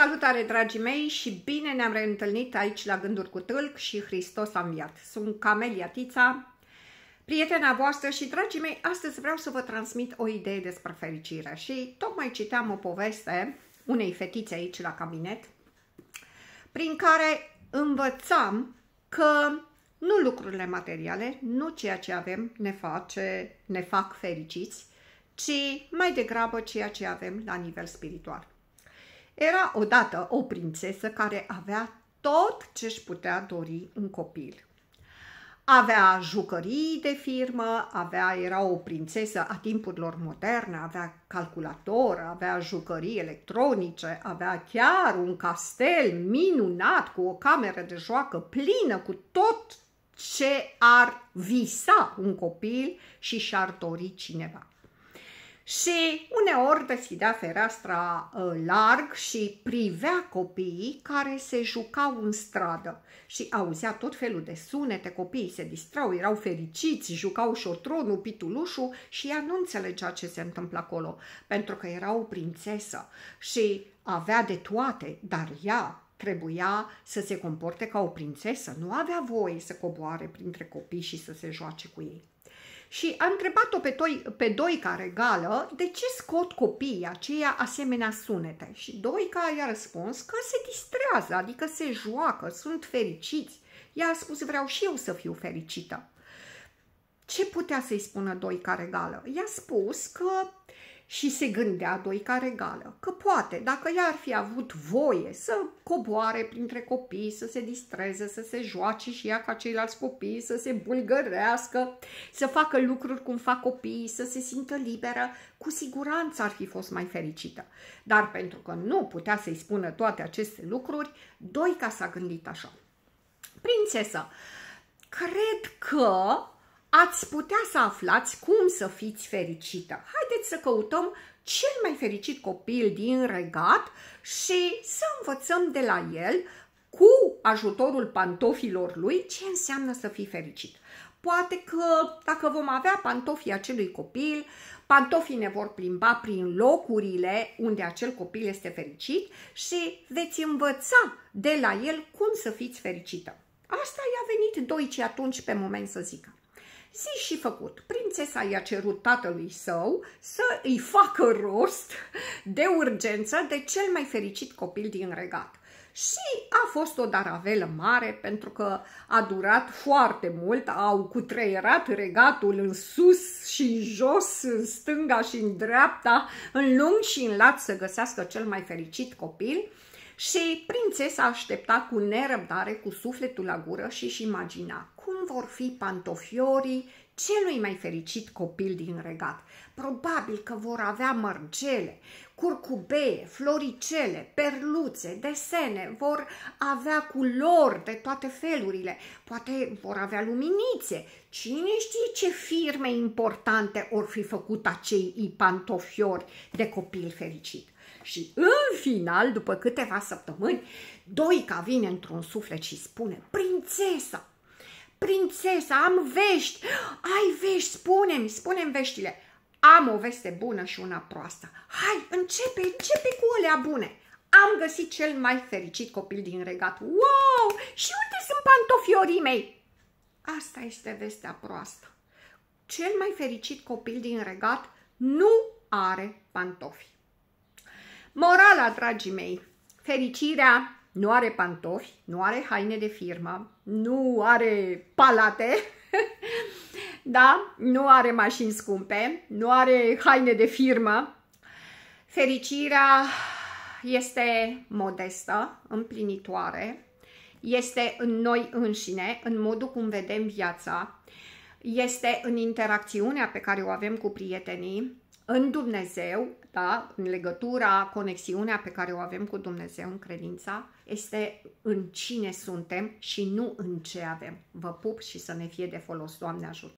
Salutare dragii mei și bine ne-am reîntâlnit aici la Gânduri cu Tâlc și Hristos a înviat. Sunt Camelia Tița, prietena voastră și dragii mei, astăzi vreau să vă transmit o idee despre fericire și tocmai citeam o poveste unei fetițe aici la cabinet prin care învățam că nu lucrurile materiale, nu ceea ce avem ne, face, ne fac fericiți, ci mai degrabă ceea ce avem la nivel spiritual. Era odată o prințesă care avea tot ce își putea dori un copil. Avea jucării de firmă, avea, era o prințesă a timpurilor moderne, avea calculator, avea jucării electronice, avea chiar un castel minunat cu o cameră de joacă plină cu tot ce ar visa un copil și și-ar dori cineva și uneori deschidea fereastra ă, larg și privea copiii care se jucau în stradă și auzea tot felul de sunete, copiii se distrau, erau fericiți, jucau șotronul, pitulușul și ea nu înțelegea ce se întâmplă acolo, pentru că era o prințesă și avea de toate, dar ea trebuia să se comporte ca o prințesă, nu avea voie să coboare printre copii și să se joace cu ei și a întrebat-o pe, pe Doica regală de ce scot copiii aceia asemenea sunete. Și Doica i-a răspuns că se distrează, adică se joacă, sunt fericiți. Ea a spus, vreau și eu să fiu fericită. Ce putea să-i spună Doica regală? I-a spus că uh, și se gândea Doica Regală că poate, dacă ea ar fi avut voie să coboare printre copii, să se distreze, să se joace și ea ca ceilalți copii, să se bulgărească, să facă lucruri cum fac copiii, să se simtă liberă, cu siguranță ar fi fost mai fericită. Dar pentru că nu putea să-i spună toate aceste lucruri, Doica s-a gândit așa. Prințesă, cred că ați putea să aflați cum să fiți fericită. Haideți să căutăm cel mai fericit copil din regat și să învățăm de la el cu ajutorul pantofilor lui ce înseamnă să fii fericit. Poate că dacă vom avea pantofii acelui copil, pantofii ne vor plimba prin locurile unde acel copil este fericit și veți învăța de la el cum să fiți fericită. Asta i-a venit Doicii atunci pe moment să zică. Zi și făcut, prințesa i-a cerut tatălui său să îi facă rost de urgență de cel mai fericit copil din regat. Și a fost o daravelă mare pentru că a durat foarte mult, au cutreierat regatul în sus și în jos, în stânga și în dreapta, în lung și în lat să găsească cel mai fericit copil și prințesa aștepta cu nerăbdare, cu sufletul la gură și-și imagina cum vor fi pantofiorii celui mai fericit copil din regat. Probabil că vor avea mărgele, curcubee, floricele, perluțe, desene, vor avea culori de toate felurile, poate vor avea luminițe. Cine știe ce firme importante or fi făcut acei pantofiori de copil fericit? Și în final, după câteva săptămâni, Doica vine într-un suflet și spune, prințesa, Prințesa, am vești! Ai vești, spune-mi, spune-mi veștile! Am o veste bună și una proastă. Hai, începe, începe cu alea bune! Am găsit cel mai fericit copil din regat. Wow! Și unde sunt pantofiorii mei? Asta este vestea proastă. Cel mai fericit copil din regat nu are pantofi. Morala, dragii mei, fericirea nu are pantofi, nu are haine de firmă, nu are palate, da? nu are mașini scumpe, nu are haine de firmă. Fericirea este modestă, împlinitoare, este în noi înșine, în modul cum vedem viața, este în interacțiunea pe care o avem cu prietenii, în Dumnezeu, da, în legătura, conexiunea pe care o avem cu Dumnezeu în credința, este în cine suntem și nu în ce avem. Vă pup și să ne fie de folos. Doamne ajută!